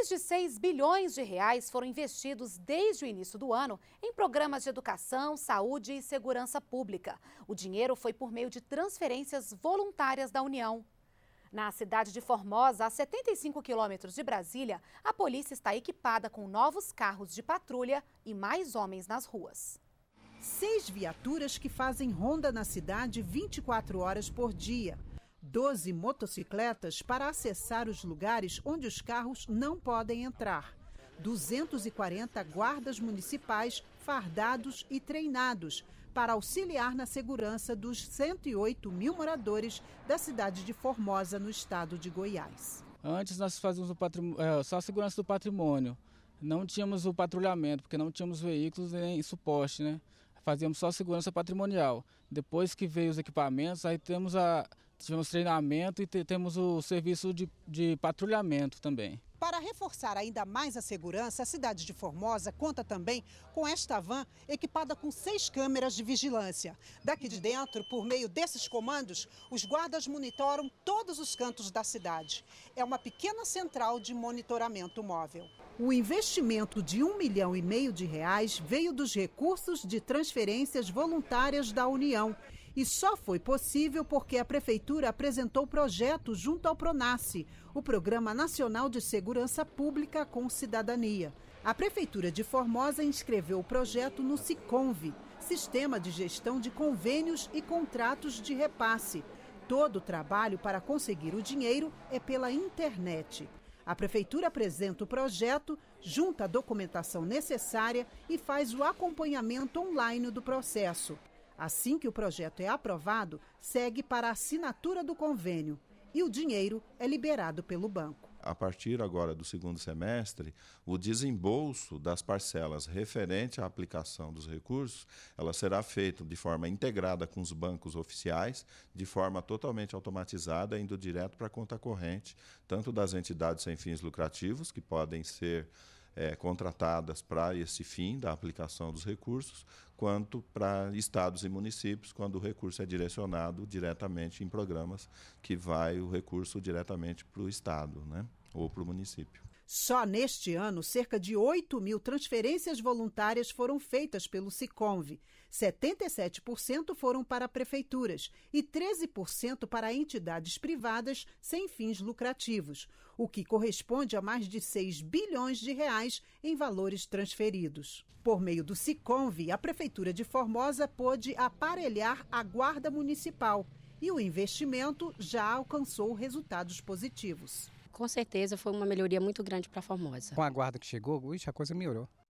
Mais de 6 bilhões de reais foram investidos desde o início do ano em programas de educação, saúde e segurança pública. O dinheiro foi por meio de transferências voluntárias da União. Na cidade de Formosa, a 75 quilômetros de Brasília, a polícia está equipada com novos carros de patrulha e mais homens nas ruas. Seis viaturas que fazem ronda na cidade 24 horas por dia. 12 motocicletas para acessar os lugares onde os carros não podem entrar. 240 guardas municipais fardados e treinados para auxiliar na segurança dos 108 mil moradores da cidade de Formosa, no estado de Goiás. Antes nós fazíamos é, só a segurança do patrimônio. Não tínhamos o patrulhamento, porque não tínhamos veículos nem suporte, né? Fazíamos só a segurança patrimonial. Depois que veio os equipamentos, aí temos a tivemos treinamento e temos o serviço de, de patrulhamento também. Para reforçar ainda mais a segurança, a cidade de Formosa conta também com esta van equipada com seis câmeras de vigilância. Daqui de dentro, por meio desses comandos, os guardas monitoram todos os cantos da cidade. É uma pequena central de monitoramento móvel. O investimento de um milhão e meio de reais veio dos recursos de transferências voluntárias da União e só foi possível porque a prefeitura apresentou o projeto junto ao Pronace, o Programa Nacional de Segurança Pública com Cidadania. A prefeitura de Formosa inscreveu o projeto no Siconve, Sistema de Gestão de Convênios e Contratos de Repasse. Todo o trabalho para conseguir o dinheiro é pela internet. A prefeitura apresenta o projeto, junta a documentação necessária e faz o acompanhamento online do processo. Assim que o projeto é aprovado, segue para a assinatura do convênio e o dinheiro é liberado pelo banco. A partir agora do segundo semestre, o desembolso das parcelas referente à aplicação dos recursos, ela será feito de forma integrada com os bancos oficiais, de forma totalmente automatizada, indo direto para a conta corrente, tanto das entidades sem fins lucrativos, que podem ser é, contratadas para esse fim da aplicação dos recursos, quanto para estados e municípios, quando o recurso é direcionado diretamente em programas que vai o recurso diretamente para o estado né, ou para o município. Só neste ano, cerca de 8 mil transferências voluntárias foram feitas pelo Siconve. 77% foram para prefeituras e 13% para entidades privadas sem fins lucrativos, o que corresponde a mais de 6 bilhões de reais em valores transferidos. Por meio do Siconve, a Prefeitura de Formosa pôde aparelhar a Guarda Municipal e o investimento já alcançou resultados positivos. Com certeza foi uma melhoria muito grande para Formosa. Com a guarda que chegou, ui, a coisa melhorou.